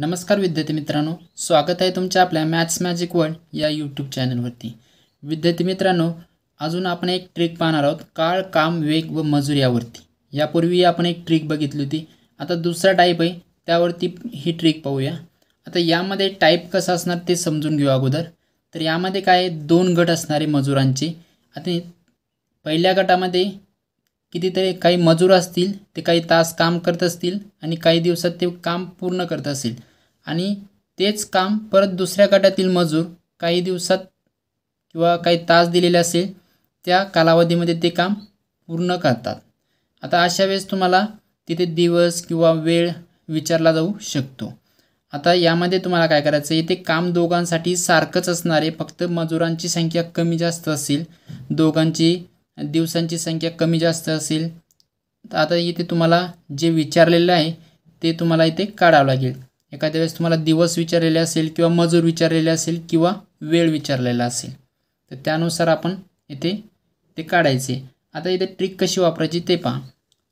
नमस्कार विद्यार्थी मित्रांनो स्वागत आहे तुमच्या आपल्या मॅथ्स मॅजिक वर्ल्ड या यूट्यूब चॅनलवरती विद्यार्थी मित्रांनो अजून आपण एक ट्रिक पाहणार आहोत काळ काम वेग व मजूर यावरती यापूर्वी आपण एक ट्रिक बघितली होती आता दुसरा टाईप आहे त्यावरती ही ट्रिक पाहूया आता यामध्ये टाईप कसा असणार ते समजून घेऊ अगोदर तर यामध्ये काय दोन गट असणारे मजुरांचे आता पहिल्या गटामध्ये कितीतरी काही मजूर असतील ते काही तास काम करत असतील आणि काही दिवसात ते काम पूर्ण करत असतील आणि तेच काम परत दुसऱ्या गटातील मजूर काही दिवसात किंवा काही तास दिलेले असेल त्या कालावधीमध्ये ते काम पूर्ण करतात आता अशा वेळेस तुम्हाला तिथे दिवस किंवा वेळ विचारला जाऊ शकतो आता यामध्ये तुम्हाला काय करायचं आहे ते काम दोघांसाठी सारखंच असणारे फक्त मजुरांची संख्या कमी जास्त असेल दोघांची दिवसांची संख्या कमी जास्त असेल तर आता इथे तुम्हाला जे विचारलेलं आहे ते तुम्हाला इथे काढावं लागेल एखाद्या वेळेस तुम्हाला दिवस विचारलेले असेल किंवा मजूर विचारलेले असेल किंवा वेळ विचारलेला असेल तर त्यानुसार आपण इथे ते काढायचे आता इथे ट्रिक कशी वापरायची ते पहा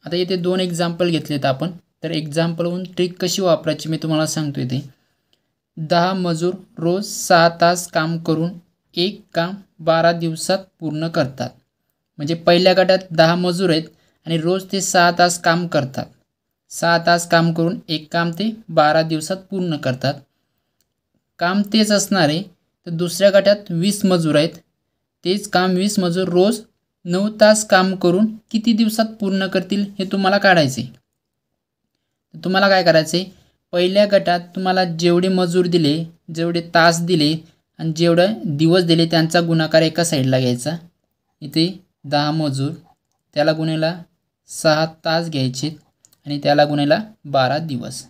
आता इथे दोन एक्झाम्पल घेतलेत आपण तर एक्झाम्पलहून ट्रिक कशी वापरायची मी तुम्हाला सांगतो इथे दहा मजूर रोज सहा तास काम करून एक काम बारा दिवसात पूर्ण करतात म्हणजे पहिल्या गटात दहा मजूर आहेत आणि रोज ते सहा तास काम करतात सहा तास काम करून एक काम ते बारा दिवसात पूर्ण करतात काम तेच असणार आहे तर दुसऱ्या गटात वीस मजूर आहेत तेच काम वीस मजूर रोज नऊ तास काम करून किती दिवसात पूर्ण करतील हे तुम्हाला काढायचे तुम्हाला काय करायचे पहिल्या गटात तुम्हाला जेवढे मजूर दिले जेवढे तास दिले आणि जेवढं दिवस दिले त्यांचा गुणाकार एका साईडला घ्यायचा इथे दहा मजूर त्याला गुन्हेला सहा तास घ्यायचे आणि त्याला गुन्हेला बारा दिवस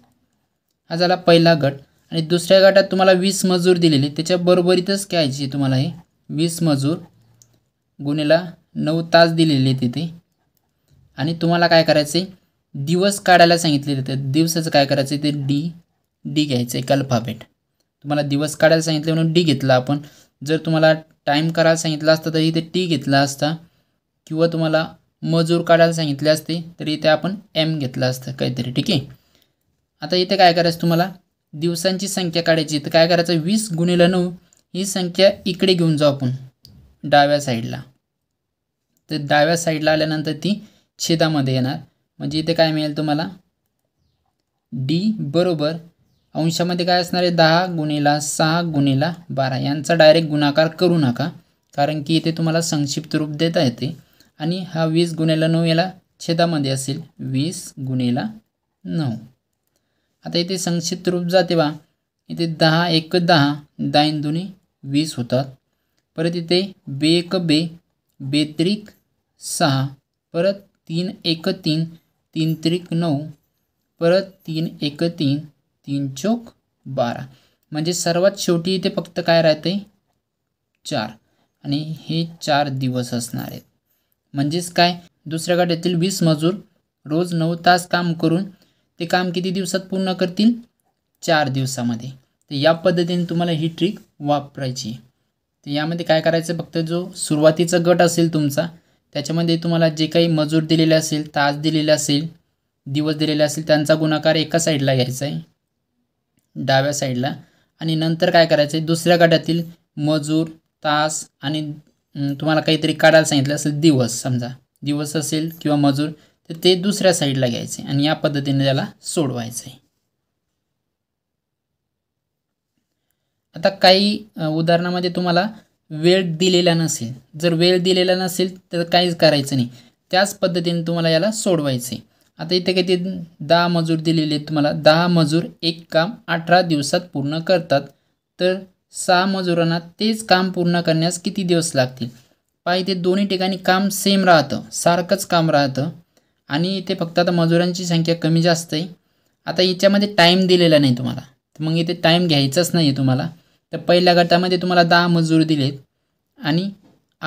हा झाला पहिला गट आणि दुसऱ्या गटात तुम्हाला वीस मजूर दिलेले त्याच्या बरोबरीतच घ्यायचे तुम्हाला हे वीस मजूर गुन्हेला नऊ तास दिलेले तिथे आणि तुम्हाला काय करायचे दिवस काढायला सांगितलेले तर दिवसाचं काय करायचं ते डी डी घ्यायचं आहे अल्फाबेट तुम्हाला दिवस काढायला सांगितले म्हणून डी घेतला आपण जर तुम्हाला टाईम करायला सांगितला असता तर इथे टी घेतला असता किंवा तुम्हाला मजूर काढायला सांगितले असते तरी इथे आपण एम घेतलं असतं काहीतरी ठीक आहे आता इथे काय करायचं तुम्हाला दिवसांची संख्या काढायची तर काय करायचं वीस गुणिला नऊ ही संख्या इकडे घेऊन जाऊ आपण डाव्या साईडला तर डाव्या साईडला आल्यानंतर ती छेदामध्ये येणार म्हणजे इथे काय मिळेल तुम्हाला डी बरोबर अंशामध्ये काय असणार आहे दहा गुणिला सहा गुणिला बारा यांचा डायरेक्ट गुणाकार करू नका कारण की इथे तुम्हाला संक्षिप्त रूप देता येते आणि हा वीस गुन्ह्याला नऊ याला छेदामध्ये असेल वीस गुन्हेला नऊ आता इथे संक्षिप्त रूप जाते बा इथे दहा एक दहा दाईन दोन्ही वीस होतात परत इथे बे एक बे बेत्रिक सहा परत तीन एक तीन तीन त्रिक नऊ परत तीन एक तीन तीन चौक बारा म्हणजे सर्वात शेवटी इथे फक्त काय राहते चार आणि हे चार दिवस असणार आहेत म्हणजेच काय दुसऱ्या गाड्यातील वीस मजूर रोज नऊ तास काम करून ते काम किती दिवसात पूर्ण करतील चार दिवसामध्ये तर या पद्धतीने तुम्हाला ही ट्रिक वापरायची तर यामध्ये काय करायचं फक्त जो सुरुवातीचा गट असेल तुमचा त्याच्यामध्ये तुम्हाला जे काही मजूर दिलेले असेल तास दिलेले असेल दिवस दिलेले असेल त्यांचा गुणाकार एका साईडला घ्यायचा आहे डाव्या साईडला आणि नंतर काय करायचं आहे दुसऱ्या गटातील मजूर तास आणि तुम्हाला काहीतरी काढायला सांगितलं असेल दिवस समजा दिवस असेल किंवा मजूर तर ते दुसऱ्या साईडला घ्यायचे आणि या पद्धतीने त्याला सोडवायचं आहे आता काही उदाहरणामध्ये तुम्हाला वेळ दिलेला नसेल जर वेळ दिलेला नसेल तर काहीच करायचं नाही त्याच पद्धतीने तुम्हाला याला सोडवायचं आता इथे काही ते दहा मजूर दिलेले तुम्हाला दहा मजूर एक काम अठरा दिवसात पूर्ण करतात तर सहा मजुरांना तेच काम पूर्ण करण्यास किती दिवस लागतील पहा इथे दोन्ही ठिकाणी काम सेम राहतं सारखंच काम राहतं आणि इथे फक्त आता मजुरांची संख्या कमी जास्त आहे आता याच्यामध्ये टाईम दिलेला नाही तुम्हाला तर मग इथे टाईम घ्यायचाच नाही आहे तुम्हाला तर पहिल्या गटामध्ये तुम्हाला दहा मजूर दिलेत आणि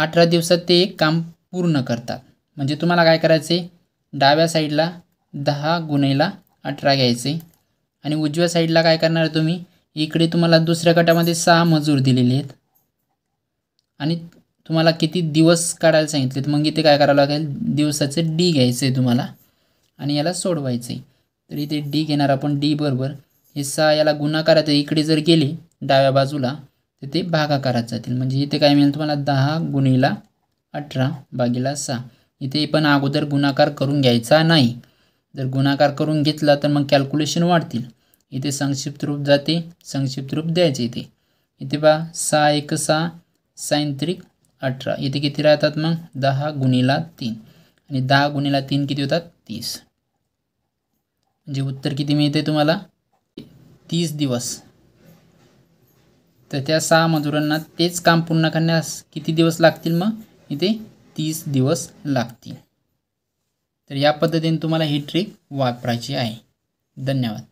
अठरा दिवसात ते काम पूर्ण करतात म्हणजे तुम्हाला काय करायचं आहे डाव्या साईडला दहा गुन्हेला अठरा घ्यायचे आणि उजव्या साईडला काय करणार तुम्ही इकडे तुम्हाला दुसऱ्या गटामध्ये सहा मजूर दिलेले आहेत आणि तुम्हाला किती दिवस काढायला सांगितलेत मग इथे काय करावं लागेल दिवसाचे डी घ्यायचं आहे तुम्हाला आणि याला सोडवायचं आहे तर इथे डी घेणार आपण डी बरोबर हे सहा याला गुणाकारात इकडे जर गेले डाव्या बाजूला तर ते भागाकारात जातील म्हणजे इथे काय मिळेल तुम्हाला दहा गुणीला अठरा भागीला सहा इथे पण अगोदर गुणाकार करून घ्यायचा नाही जर गुणाकार करून घेतला तर मग कॅल्क्युलेशन वाढतील इथे संक्षिप्त रूप जाते संक्षिप्त रूप द्यायचे इथे इथे पहा सहा एक सहा सायंत्रिक अठरा इथे किती राहतात मग दहा गुणीला तीन आणि दहा गुणीला तीन किती होतात तीस म्हणजे उत्तर किती मिळते तुम्हाला तीस दिवस तर त्या सहा मजुरांना तेच काम पूर्ण करण्यास किती दिवस लागतील मग इथे तीस दिवस लागतील तर या पद्धतीने तुम्हाला ही ट्रिक वापरायची आहे धन्यवाद